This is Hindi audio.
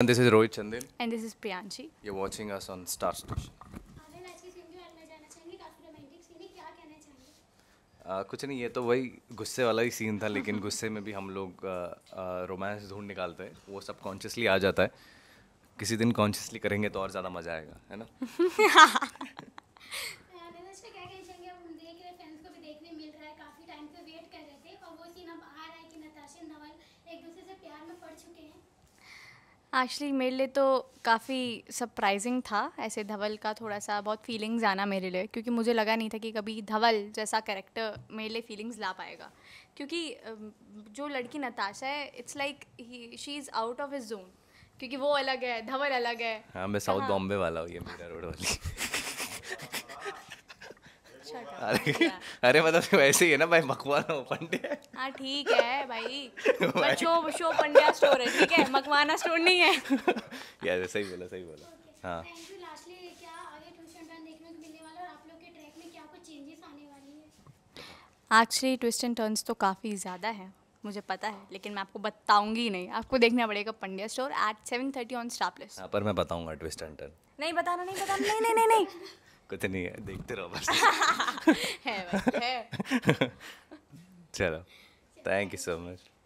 And this is Rohit Chandil. And this is Priyanchi. You're watching us on Star Station. हाँ, uh, कुछ नहीं ये तो वही गुस्से वाला ही सीन था लेकिन गुस्से में भी हम लोग रोमांस uh, uh, ढूंढ निकालते हैं वो सब कॉन्शियसली आ जाता है किसी दिन कॉन्शियसली करेंगे तो और ज़्यादा मज़ा आएगा है ना हाँ, एक्चुअली मेरे लिए तो काफ़ी सरप्राइजिंग था ऐसे धवल का थोड़ा सा बहुत फीलिंग्स आना मेरे लिए क्योंकि मुझे लगा नहीं था कि कभी धवल जैसा करेक्टर मेरे लिए फीलिंग्स ला पाएगा क्योंकि जो लड़की नताशा है it's like she is out of his zone क्योंकि वो अलग है धवल अलग है हाँ मैं साउथ हाँ। बॉम्बे वाला हूँ ये रोड वाली अरे अरे मतलब वैसे ही है ना भाई मकवान हो पंडे हाँ ठीक है भाई शो शो पंड्या स्टोर है ठीक है मकवाना स्टोर नहीं है यार सही बोला सही बोला हाँ एक्चुअली ट्विस्ट एंड टर्न्स तो काफ़ी ज़्यादा है मुझे पता है लेकिन मैं आपको बताऊंगी नहीं आपको देखना पड़ेगा Pandya store at seven thirty on Star पर मैं बताऊंगा ट्विस्ट एंड टर्न नहीं बताना नहीं बताना नहीं नहीं नहीं, नहीं। कुछ नहीं है देखते रहो बस है, चलो थैंक यू सो मच